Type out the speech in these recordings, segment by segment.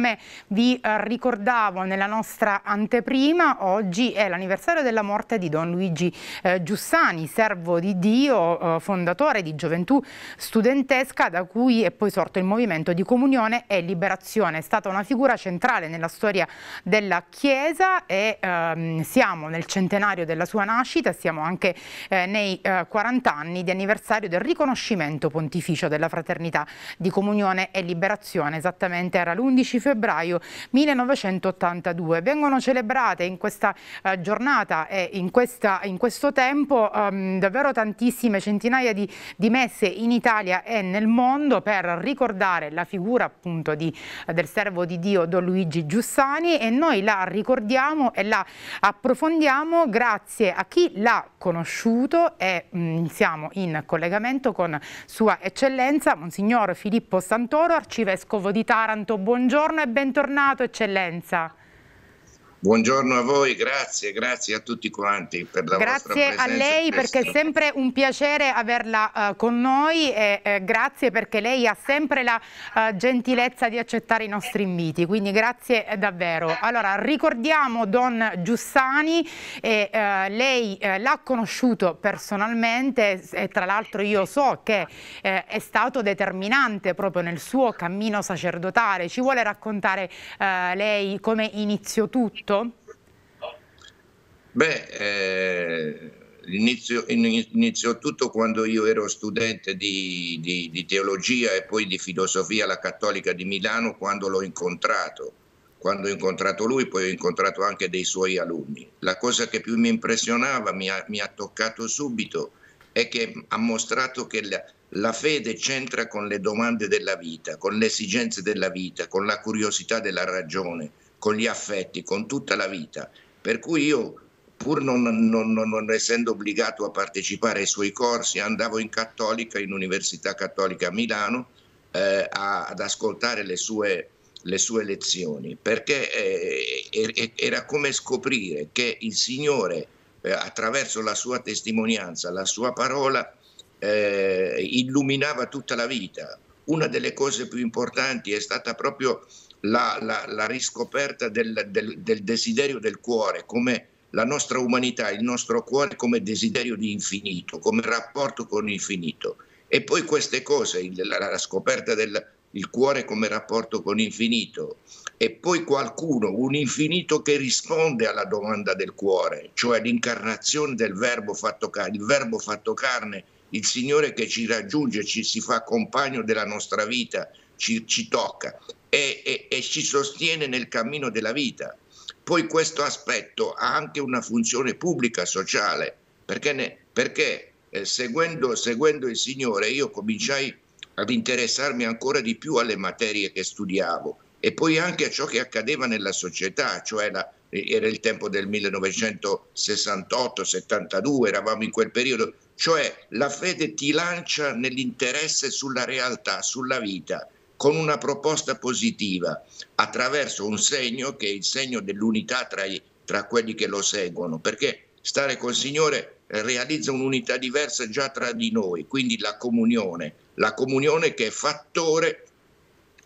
come vi eh, ricordavo nella nostra anteprima, oggi è l'anniversario della morte di Don Luigi eh, Giussani, servo di Dio, eh, fondatore di Gioventù Studentesca, da cui è poi sorto il movimento di comunione e liberazione. È stata una figura centrale nella storia della Chiesa e ehm, siamo nel centenario della sua nascita, siamo anche eh, nei 40 anni di anniversario del riconoscimento pontificio della fraternità di comunione e liberazione. Esattamente era l'11 febbraio febbraio 1982. Vengono celebrate in questa eh, giornata e in, questa, in questo tempo ehm, davvero tantissime centinaia di, di, messe in Italia e nel mondo per ricordare la figura appunto di, del servo di Dio Don Luigi Giussani e noi la ricordiamo e la approfondiamo grazie a chi l'ha conosciuto e mh, mm, siamo in collegamento con Sua Eccellenza Monsignor Filippo Santoro, Arcivescovo di Taranto. Buongiorno buongiorno e bentornato eccellenza. Buongiorno a voi, grazie, grazie a tutti quanti per la grazie vostra presenza. Grazie a lei perché è sempre un piacere averla uh, con noi e eh, grazie perché lei ha sempre la uh, gentilezza di accettare i nostri inviti, quindi grazie eh, davvero. Allora, ricordiamo Don Giussani, e, uh, lei l'ha conosciuto personalmente e tra l'altro io so che è stato determinante proprio nel suo cammino sacerdotale. Ci vuole raccontare lei come iniziò tutto? tutto? Beh, eh, inizio, inizio, tutto quando io ero studente di, di, di, teologia e poi di filosofia alla Cattolica di Milano, quando l'ho incontrato. Quando ho incontrato lui, poi ho incontrato anche dei suoi alunni. La cosa che più mi impressionava, mi ha, mi ha toccato subito, è che ha mostrato che la, la fede c'entra con le domande della vita, con le esigenze della vita, con la curiosità della ragione con gli affetti, con tutta la vita. Per cui io, pur non, non, non, non essendo obbligato a partecipare ai suoi corsi, andavo in cattolica, in Università Cattolica a Milano, eh, a, ad ascoltare le sue, le sue lezioni, perché eh, era come scoprire che il Signore, eh, attraverso la sua testimonianza, la sua parola, eh, illuminava tutta la vita, una delle cose più importanti è stata proprio la, la, la riscoperta del, del, del desiderio del cuore, come la nostra umanità, il nostro cuore come desiderio di infinito, come rapporto con l'infinito. E poi queste cose, la, scoperta del cuore come rapporto con l'infinito, e poi qualcuno, un infinito che risponde alla domanda del cuore, cioè l'incarnazione del verbo fatto carne, il verbo fatto carne il Signore che ci raggiunge, ci si fa compagno della nostra vita, ci, ci tocca e, e, e ci sostiene nel cammino della vita. Poi questo aspetto ha anche una funzione pubblica, sociale, perché, ne, perché eh, seguendo, seguendo il Signore io cominciai ad interessarmi ancora di più alle materie che studiavo e poi anche a ciò che accadeva nella società, cioè la, era il tempo del 1968-72, eravamo in quel periodo, cioè la fede ti lancia nell'interesse sulla realtà, sulla vita, con una proposta positiva, attraverso un segno che è il segno dell'unità tra, i, tra quelli che lo seguono, perché stare col Signore realizza un'unità diversa già tra di noi, quindi la comunione, la comunione che è fattore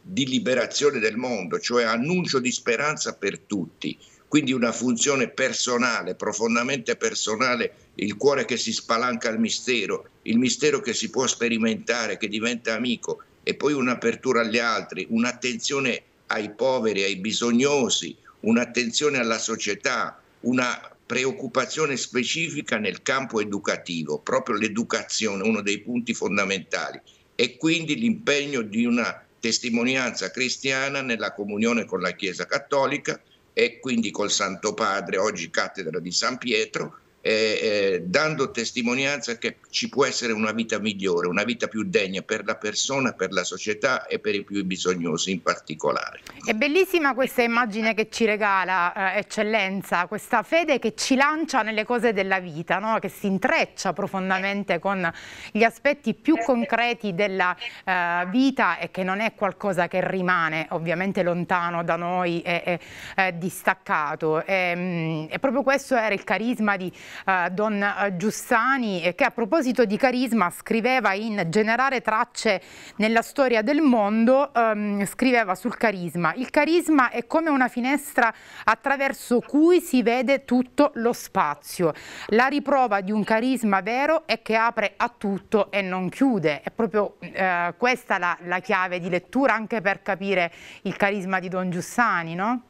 di liberazione del mondo, cioè annuncio di speranza per tutti, quindi una funzione personale, profondamente personale, il cuore che si spalanca al mistero, il mistero che si può sperimentare, che diventa amico, e poi un'apertura agli altri, un'attenzione ai poveri, ai bisognosi, un'attenzione alla società, una preoccupazione specifica nel campo educativo, proprio l'educazione, uno dei punti fondamentali, e quindi l'impegno di una testimonianza cristiana nella comunione con la Chiesa Cattolica e quindi col Santo Padre, oggi cattedra di San Pietro, eh, dando testimonianza che ci può essere una vita migliore, una vita più degna per la persona, per la società e per i più bisognosi in particolare. È bellissima questa immagine che ci regala, eh, eccellenza, questa fede che ci lancia nelle cose della vita, no? che si intreccia profondamente con gli aspetti più concreti della eh, vita e che non è qualcosa che rimane ovviamente lontano da noi e, e distaccato. E, ehm, mh, e proprio questo era il carisma di eh, Don eh, Giussani, eh, che a proposito di carisma scriveva in Generare tracce nella storia del mondo, ehm, scriveva sul carisma. Il carisma è come una finestra attraverso cui si vede tutto lo spazio. La riprova di un carisma vero è che apre a tutto e non chiude. È proprio eh, questa la, la chiave di lettura anche per capire il carisma di Don Giussani, no?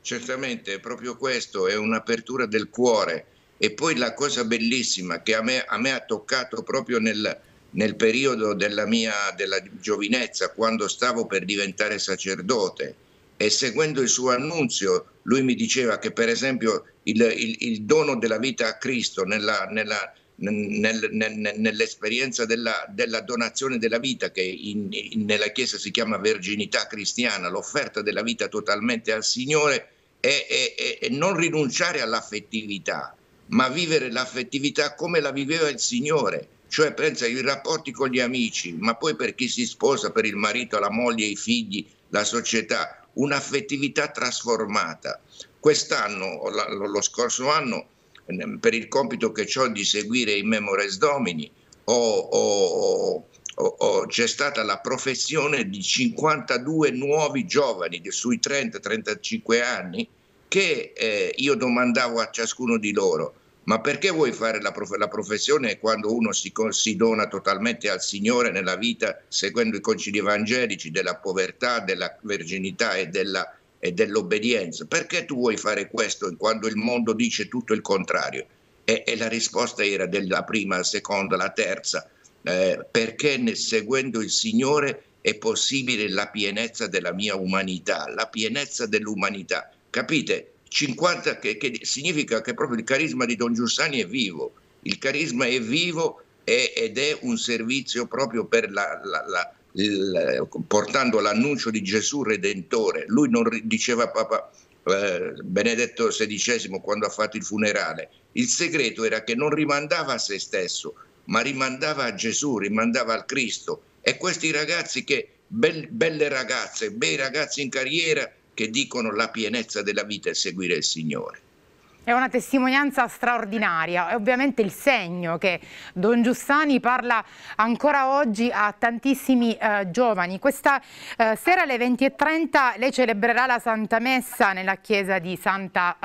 Certamente, proprio questo è un'apertura del cuore e poi la cosa bellissima che a me, a me ha toccato proprio nel, nel periodo della mia della giovinezza, quando stavo per diventare sacerdote, e seguendo il suo annunzio, lui mi diceva che per esempio il, il, il dono della vita a Cristo nella, nella, nel, nel, nell'esperienza della, della, donazione della vita, che in, in, nella Chiesa si chiama verginità cristiana, l'offerta della vita totalmente al Signore, è, e, e non rinunciare all'affettività ma vivere l'affettività come la viveva il Signore, cioè pensa ai rapporti con gli amici, ma poi per chi si sposa, per il marito, la moglie, i figli, la società, un'affettività trasformata. Quest'anno, lo scorso anno, ehm, per il compito che ho di seguire i Memores Domini, ho, ho, ho, c'è stata la professione di 52 nuovi giovani sui 30-35 anni che eh, io domandavo a ciascuno di loro ma perché vuoi fare la, prof- la professione quando uno si, con- si, dona totalmente al Signore nella vita, seguendo i concili evangelici della povertà, della verginità e, della, e dell'obbedienza? Perché tu vuoi fare questo quando il mondo dice tutto il contrario? E, e la risposta era della prima, la seconda, la terza. Eh, perché nel, seguendo il Signore è possibile la pienezza della mia umanità, la pienezza dell'umanità. Capite? 50, che, che significa che proprio il carisma di Don Giussani è vivo, il carisma è vivo è, ed è un servizio proprio per la, la, la il, portando l'annuncio di Gesù Redentore. Lui non diceva Papa eh, Benedetto XVI quando ha fatto il funerale, il segreto era che non rimandava a se stesso, ma rimandava a Gesù, rimandava al Cristo. E questi ragazzi che, bel, belle ragazze, bei ragazzi in carriera, che dicono la pienezza della vita è seguire il Signore. È una testimonianza straordinaria, è ovviamente il segno che Don Giussani parla ancora oggi a tantissimi eh, giovani. Questa eh, sera alle 20.30 lei celebrerà la Santa Messa nella chiesa di Santa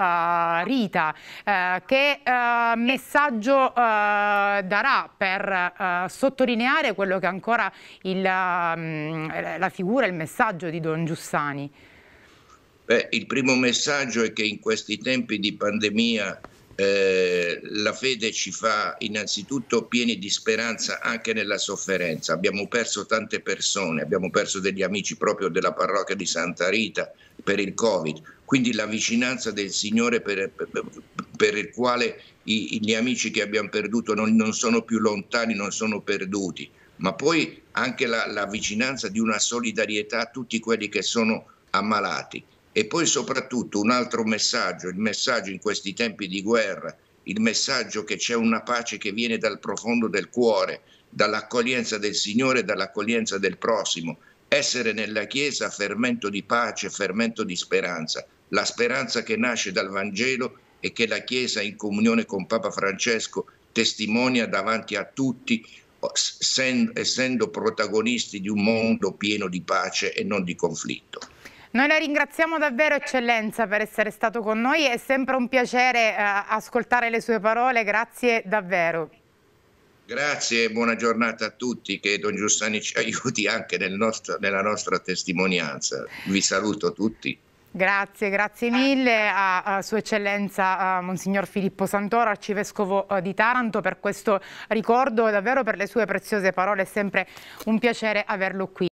uh, Rita. Uh, che uh, messaggio darà per sottolineare quello che è ancora il, mm, la figura, il messaggio di Don Giussani? Beh, il primo messaggio è che in questi tempi di pandemia eh, la fede ci fa innanzitutto pieni di speranza anche nella sofferenza. Abbiamo perso tante persone, abbiamo perso degli amici proprio della parrocchia di Santa Rita per il Covid, quindi la vicinanza del Signore per, per, per il quale i, gli amici che abbiamo perduto non, non sono più lontani, non sono perduti ma poi anche la, la, vicinanza di una solidarietà a tutti quelli che sono ammalati. E poi soprattutto un altro messaggio, il messaggio in questi tempi di guerra, il messaggio che c'è una pace che viene dal profondo del cuore, dall'accoglienza del Signore, e dall'accoglienza del prossimo. Essere nella Chiesa fermento di pace, fermento di speranza, la speranza che nasce dal Vangelo e che la Chiesa in comunione con Papa Francesco testimonia davanti a tutti, essendo protagonisti di un mondo pieno di pace e non di conflitto. Noi la ringraziamo davvero eccellenza per essere stato con noi, è sempre un piacere eh, ascoltare le sue parole, grazie davvero. Grazie e buona giornata a tutti, che Don Giussani ci aiuti anche nel nostro, nella nostra testimonianza. Vi saluto tutti. Grazie, grazie mille a, a Sua Eccellenza a Monsignor Filippo Santoro, arcivescovo eh, di Taranto, per questo ricordo e davvero per le sue preziose parole. È sempre un piacere averlo qui.